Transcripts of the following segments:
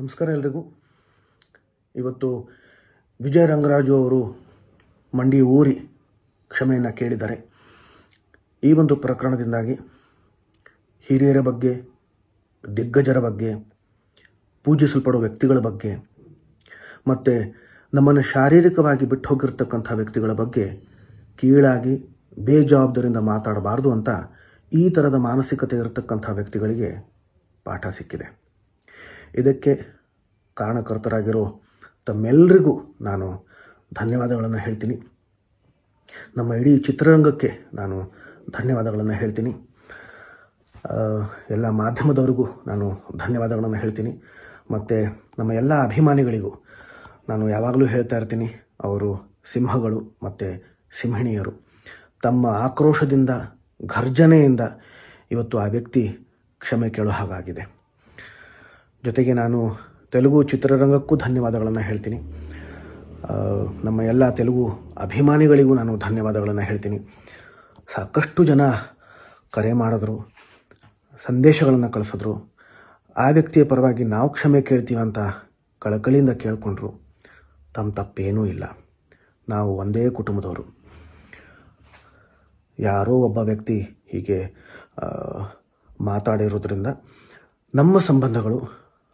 ನಮಸ್ಕಾರ ಎಲ್ರಿಗೂ ಇವತ್ತು ವಿಜಯ ರಂಗರಾಜು ಅವರು ಮಂಡಿ ಊರಿ ಕ್ಷಮೆಯನ್ನು ಕೇಳಿದ್ದಾರೆ ಈ ಒಂದು ಪ್ರಕರಣದಿಂದಾಗಿ ಹಿರಿಯರ ಬಗ್ಗೆ ದಿಗ್ಗಜರ ಬಗ್ಗೆ ಪೂಜಿಸಲ್ಪಡೋ ವ್ಯಕ್ತಿಗಳ ಬಗ್ಗೆ ಮತ್ತು ನಮ್ಮನ್ನು ಶಾರೀರಿಕವಾಗಿ ಬಿಟ್ಟು ಹೋಗಿರ್ತಕ್ಕಂಥ ವ್ಯಕ್ತಿಗಳ ಬಗ್ಗೆ ಕೀಳಾಗಿ ಬೇಜವಾಬ್ದಾರಿಯಿಂದ ಮಾತಾಡಬಾರ್ದು ಅಂತ ಈ ಥರದ ಮಾನಸಿಕತೆ ಇರತಕ್ಕಂಥ ವ್ಯಕ್ತಿಗಳಿಗೆ ಪಾಠ ಸಿಕ್ಕಿದೆ ಇದಕ್ಕೆ ಕಾರಣಕರ್ತರಾಗಿರೋ ತಮ್ಮೆಲ್ಲರಿಗೂ ನಾನು ಧನ್ಯವಾದಗಳನ್ನು ಹೇಳ್ತೀನಿ ನಮ್ಮ ಇಡೀ ಚಿತ್ರರಂಗಕ್ಕೆ ನಾನು ಧನ್ಯವಾದಗಳನ್ನು ಹೇಳ್ತೀನಿ ಎಲ್ಲ ಮಾಧ್ಯಮದವರಿಗೂ ನಾನು ಧನ್ಯವಾದಗಳನ್ನು ಹೇಳ್ತೀನಿ ಮತ್ತು ನಮ್ಮ ಎಲ್ಲ ಅಭಿಮಾನಿಗಳಿಗೂ ನಾನು ಯಾವಾಗಲೂ ಹೇಳ್ತಾ ಇರ್ತೀನಿ ಅವರು ಸಿಂಹಗಳು ಮತ್ತು ಸಿಂಹಿಣಿಯರು ತಮ್ಮ ಆಕ್ರೋಶದಿಂದ ಘರ್ಜನೆಯಿಂದ ಇವತ್ತು ಆ ವ್ಯಕ್ತಿ ಕ್ಷಮೆ ಕೇಳೋ ಹಾಗಾಗಿದೆ ಜೊತೆಗೆ ನಾನು ತೆಲುಗು ಚಿತ್ರರಂಗಕ್ಕೂ ಧನ್ಯವಾದಗಳನ್ನು ಹೇಳ್ತೀನಿ ನಮ್ಮ ಎಲ್ಲ ತೆಲುಗು ಅಭಿಮಾನಿಗಳಿಗೂ ನಾನು ಧನ್ಯವಾದಗಳನ್ನು ಹೇಳ್ತೀನಿ ಸಾಕಷ್ಟು ಜನ ಕರೆ ಮಾಡಿದ್ರು ಸಂದೇಶಗಳನ್ನು ಕಳಿಸಿದ್ರು ಆ ವ್ಯಕ್ತಿಯ ಪರವಾಗಿ ನಾವು ಕ್ಷಮೆ ಕೇಳ್ತೀವಿ ಅಂತ ಕಳಕಳಿಯಿಂದ ಕೇಳಿಕೊಂಡ್ರು ತಮ್ಮ ತಪ್ಪೇನೂ ಇಲ್ಲ ನಾವು ಒಂದೇ ಕುಟುಂಬದವರು ಯಾರೋ ಒಬ್ಬ ವ್ಯಕ್ತಿ ಹೀಗೆ ಮಾತಾಡಿರೋದ್ರಿಂದ ನಮ್ಮ ಸಂಬಂಧಗಳು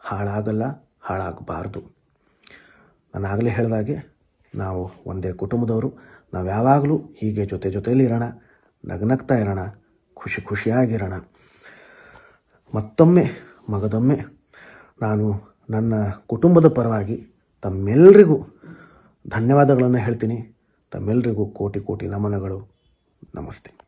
ಹಾಳಾಗಲ್ಲ ಹಾಳಾಗಬಾರ್ದು ನಾನು ಆಗಲೇ ಹೇಳಿದಾಗೆ ನಾವು ಒಂದೇ ಕುಟುಂಬದವರು ನಾವು ಯಾವಾಗಲೂ ಹೀಗೆ ಜೊತೆ ಜೊತೆಯಲ್ಲಿ ಇರೋಣ ನಗ್ನಗ್ತಾ ಇರೋಣ ಖುಷಿ ಖುಷಿಯಾಗಿರೋಣ ಮತ್ತೊಮ್ಮೆ ಮಗದೊಮ್ಮೆ ನಾನು ನನ್ನ ಕುಟುಂಬದ ಪರವಾಗಿ ತಮ್ಮೆಲ್ಲರಿಗೂ ಧನ್ಯವಾದಗಳನ್ನು ಹೇಳ್ತೀನಿ ತಮ್ಮೆಲ್ಲರಿಗೂ ಕೋಟಿ ಕೋಟಿ ನಮನಗಳು ನಮಸ್ತೆ